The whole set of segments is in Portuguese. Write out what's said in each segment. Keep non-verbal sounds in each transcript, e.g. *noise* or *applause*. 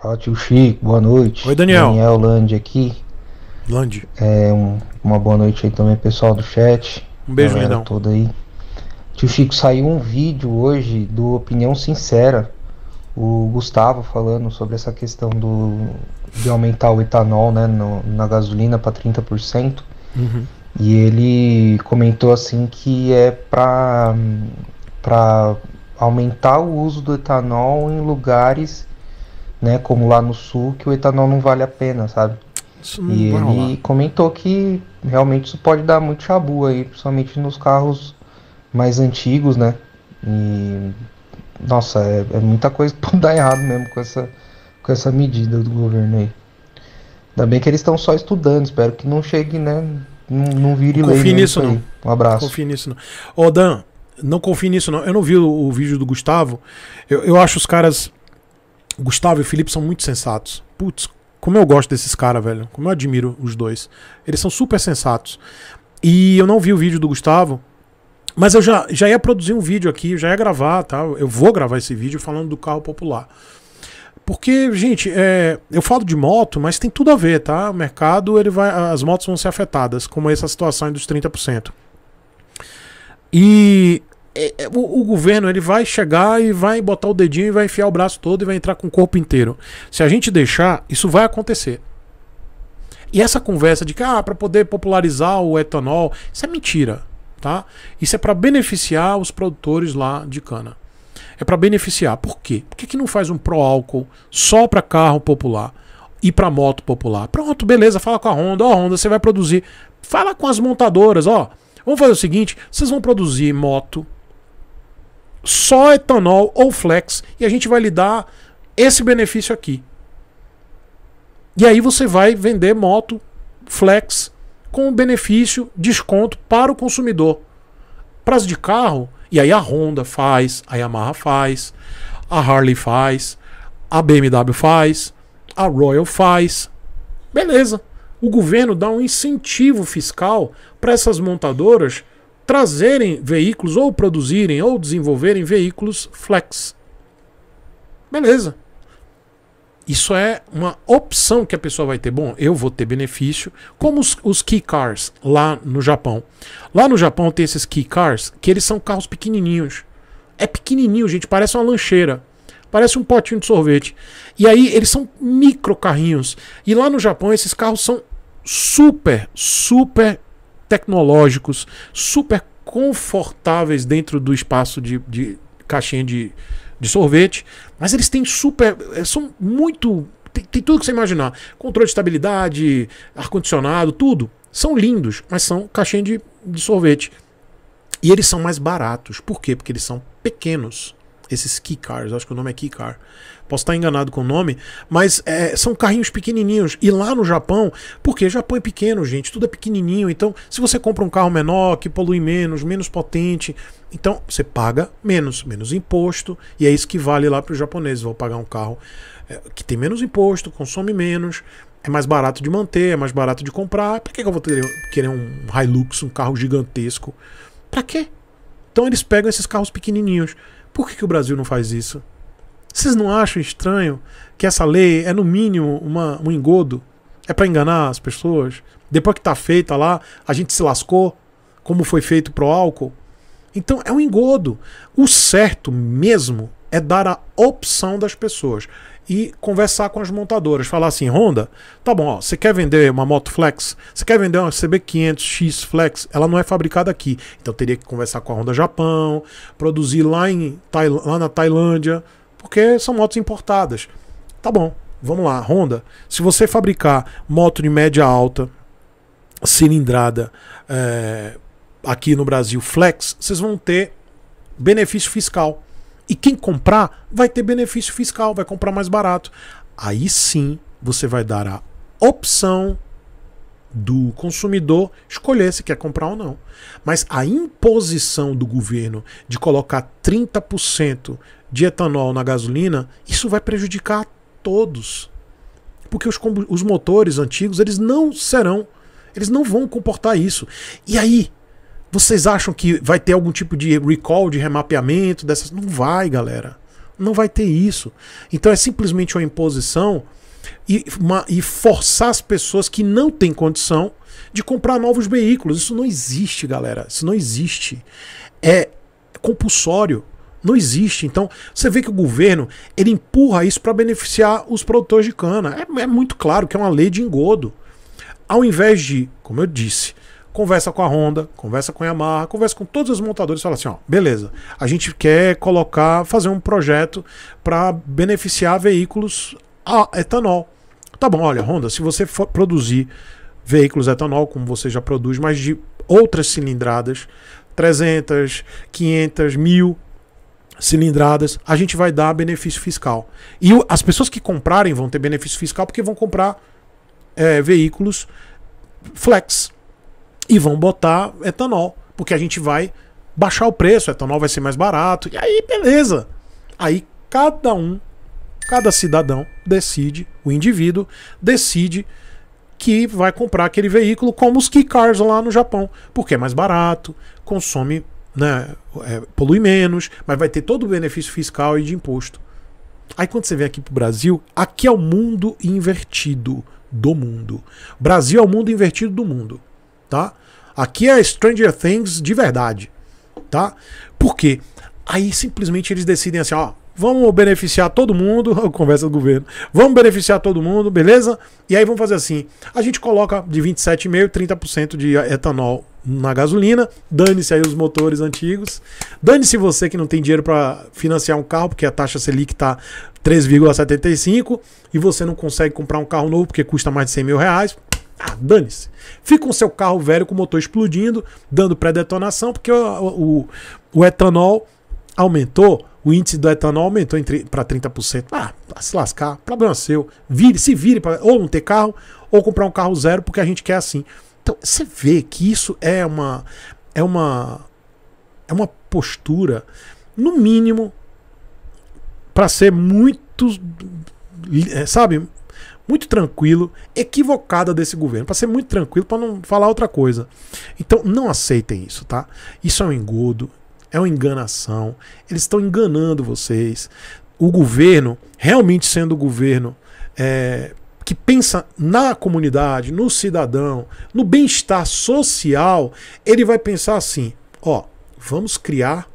Fala tio Chico, boa noite. Oi, Daniel. Daniel Land aqui. Land. É, um, uma boa noite aí também, pessoal do chat. Um beijo, lindão. toda aí. Tio Chico, saiu um vídeo hoje do Opinião Sincera, o Gustavo falando sobre essa questão do, de aumentar o etanol né, no, na gasolina para 30%. Uhum. E ele comentou assim que é para aumentar o uso do etanol em lugares né, como lá no sul, que o etanol não vale a pena, sabe? Isso não e ele lá. comentou que realmente isso pode dar muito chabu aí, principalmente nos carros mais antigos, né? E nossa, é, é muita coisa que *laughs* pode dar errado mesmo com essa, com essa medida do governo aí. Ainda bem que eles estão só estudando, espero que não chegue, né? Não, não vire não lei. Confie né, nisso, não. Um abraço. confie nisso, não. Ô, Dan, não confie nisso, não. Eu não vi o, o vídeo do Gustavo. Eu, eu acho os caras o Gustavo e o Felipe são muito sensatos. Putz, como eu gosto desses caras, velho. Como eu admiro os dois. Eles são super sensatos. E eu não vi o vídeo do Gustavo, mas eu já, já ia produzir um vídeo aqui, já ia gravar, tá? Eu vou gravar esse vídeo falando do carro popular. Porque, gente, é, eu falo de moto, mas tem tudo a ver, tá? O mercado, ele vai, as motos vão ser afetadas, como é essa situação aí dos 30%. E é, é, o, o, governo ele vai chegar e vai botar o dedinho e vai enfiar o braço todo e vai entrar com o corpo inteiro. Se a gente deixar, isso vai acontecer. E essa conversa de que ah, para poder popularizar o etanol, isso é mentira, tá? Isso é para beneficiar os produtores lá de cana. É para beneficiar. Por quê? Por que, que não faz um pro álcool só para carro popular e para moto popular? Pronto, beleza, fala com a Honda. Ó, oh, Honda, você vai produzir. Fala com as montadoras, ó. Vamos fazer o seguinte: vocês vão produzir moto, só etanol ou flex e a gente vai lhe dar esse benefício aqui. E aí você vai vender moto flex com benefício, desconto para o consumidor. pras de carro, e aí a Honda faz, a Yamaha faz, a Harley faz, a BMW faz, a Royal faz. Beleza. O governo dá um incentivo fiscal para essas montadoras trazerem veículos ou produzirem ou desenvolverem veículos flex. Beleza. Isso é uma opção que a pessoa vai ter. Bom, eu vou ter benefício, como os, os key cars lá no Japão. Lá no Japão tem esses key cars que eles são carros pequenininhos. É pequenininho, gente, parece uma lancheira. Parece um potinho de sorvete. E aí eles são micro carrinhos. E lá no Japão esses carros são super, super tecnológicos, super confortáveis dentro do espaço de, de caixinha de, de sorvete, mas eles têm super. Eh, são muito. Tem, tem tudo que você imaginar: controle de estabilidade, ar-condicionado, tudo. São lindos, mas são caixinha de, de sorvete. E eles são mais baratos. Por quê? Porque eles são pequenos. Esses cars, acho que o nome é car. Posso estar enganado com o nome, mas é, são carrinhos pequenininhos. E lá no Japão, porque Japão é pequeno, gente, tudo é pequenininho. Então, se você compra um carro menor, que polui menos, menos potente, então você paga menos, menos imposto. E é isso que vale lá para os japoneses. Vou pagar um carro é, que tem menos imposto, consome menos, é mais barato de manter, é mais barato de comprar. Para que eu vou ter, querer um Hilux, um carro gigantesco? Para quê? Então eles pegam esses carros pequenininhos por que, que o Brasil não faz isso? Vocês não acham estranho que essa lei é, no mínimo, uma, um engodo? É para enganar as pessoas? Depois que está feita lá, a gente se lascou, como foi feito pro álcool? Então é um engodo. O certo mesmo é dar a opção das pessoas e conversar com as montadoras, falar assim, Honda, tá bom, ó, você quer vender uma moto flex? Você quer vender uma CB500X flex? Ela não é fabricada aqui, então teria que conversar com a Honda Japão, produzir lá, em, lá na Tailândia, porque são motos importadas. Tá bom, vamos lá, Honda, se você fabricar moto de média alta, cilindrada, é, aqui no Brasil flex, vocês vão ter benefício fiscal. E quem comprar vai ter benefício fiscal, vai comprar mais barato. Aí sim você vai dar a opção do consumidor escolher se quer comprar ou não. Mas a imposição do governo de colocar 30% de etanol na gasolina, isso vai prejudicar todos. Porque os, os motores antigos, eles não serão, eles não vão comportar isso. E aí, vocês acham que vai ter algum tipo de recall, de remapeamento dessas? Não vai, galera. Não vai ter isso. Então é simplesmente uma imposição e, uma, e forçar as pessoas que não têm condição de comprar novos veículos. Isso não existe, galera. Isso não existe. É compulsório. Não existe. Então, você vê que o governo ele empurra isso para beneficiar os produtores de cana. É, é muito claro que é uma lei de engodo. Ao invés de, como eu disse, conversa com a Honda, conversa com a Yamaha, conversa com todos os montadores e fala assim: ó, beleza, a gente quer colocar, fazer um projeto para beneficiar veículos a etanol. Tá bom, olha, Honda, se você produzir veículos etanol, como você já produz, mas de outras cilindradas, 300, 500, 1000 cilindradas, a gente vai dar benefício fiscal. E as pessoas que comprarem vão ter benefício fiscal porque vão comprar é, veículos flex, e vão botar etanol, porque a gente vai baixar o preço, o etanol vai ser mais barato. E aí, beleza. Aí cada um, cada cidadão decide, o indivíduo decide que vai comprar aquele veículo como os key cars lá no Japão, porque é mais barato, consome, né, é, polui menos, mas vai ter todo o benefício fiscal e de imposto. Aí quando você vem aqui pro Brasil, aqui é o mundo invertido do mundo. Brasil é o mundo invertido do mundo tá? Aqui é Stranger Things de verdade, tá? Por quê? Aí simplesmente eles decidem assim, ó, vamos beneficiar todo mundo, *laughs* conversa do governo, vamos beneficiar todo mundo, beleza? E aí vamos fazer assim, a gente coloca de 27,5% 30% de etanol na gasolina, dane-se aí os motores antigos, dane-se você que não tem dinheiro para financiar um carro, porque a taxa Selic tá 3,75% e você não consegue comprar um carro novo porque custa mais de 100 mil reais, ah, dane-se. Fica com seu carro velho com o motor explodindo, dando pré-detonação, porque o, o, o, etanol aumentou, o índice do etanol aumentou para 30%. Ah, tá, se lascar, problema seu. Vire, se vire para ou não ter carro, ou comprar um carro zero, porque a gente quer assim. Então, você vê que isso é uma é uma é uma postura no mínimo para ser muito é, sabe muito tranquilo, equivocada desse governo, para ser muito tranquilo, para não falar outra coisa. Então não aceitem isso, tá? Isso é um engodo, é uma enganação. Eles estão enganando vocês. O governo, realmente sendo o governo é, que pensa na comunidade, no cidadão, no bem-estar social, ele vai pensar assim: ó, vamos criar,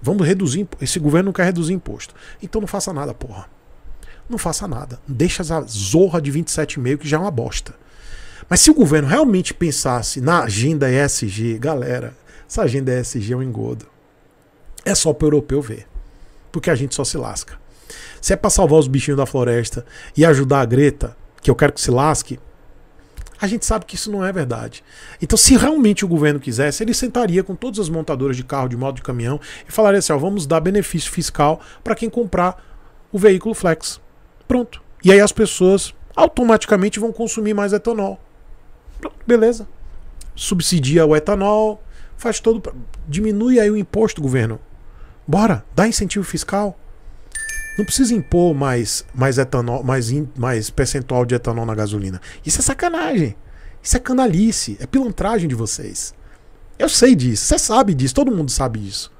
vamos reduzir. Esse governo não quer reduzir imposto. Então não faça nada, porra não faça nada. Deixa essa zorra de 27,5 que já é uma bosta. Mas se o governo realmente pensasse na agenda ESG, galera, essa agenda ESG é um engodo. É só para o europeu ver. Porque a gente só se lasca. Se é para salvar os bichinhos da floresta e ajudar a Greta, que eu quero que se lasque, a gente sabe que isso não é verdade. Então, se realmente o governo quisesse, ele sentaria com todas as montadoras de carro, de moto, de caminhão e falaria assim: ó, vamos dar benefício fiscal para quem comprar o veículo flex. Pronto. E aí as pessoas automaticamente vão consumir mais etanol. Pronto, beleza. Subsidia o etanol, faz todo. Diminui aí o imposto, governo. Bora, dá incentivo fiscal. Não precisa impor mais, mais etanol, mais, mais percentual de etanol na gasolina. Isso é sacanagem. Isso é canalice, é pilantragem de vocês. Eu sei disso, você sabe disso, todo mundo sabe disso.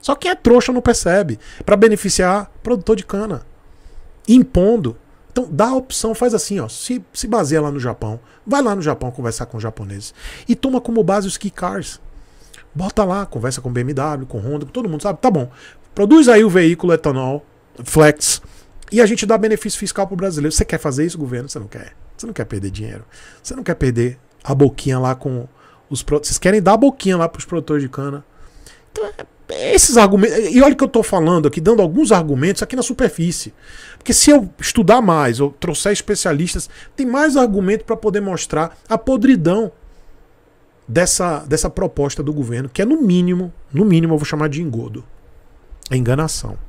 Só quem é trouxa não percebe. Para beneficiar produtor de cana impondo. Então dá a opção, faz assim, ó, se, se baseia lá no Japão, vai lá no Japão conversar com os japoneses e toma como base os key cars. Bota lá, conversa com BMW, com Honda, com todo mundo, sabe? Tá bom. Produz aí o veículo etanol, flex, e a gente dá benefício fiscal pro brasileiro. Você quer fazer isso, governo? Você não quer. Você não quer perder dinheiro. Você não quer perder a boquinha lá com os produtores. Vocês querem dar a boquinha lá pros produtores de cana. Então, é, esses argumentos. É, e olha o que eu estou falando aqui, dando alguns argumentos aqui na superfície. Porque se eu estudar mais, ou trouxer especialistas, tem mais argumento para poder mostrar a podridão dessa, dessa proposta do governo, que é no mínimo, no mínimo eu vou chamar de engodo. É enganação.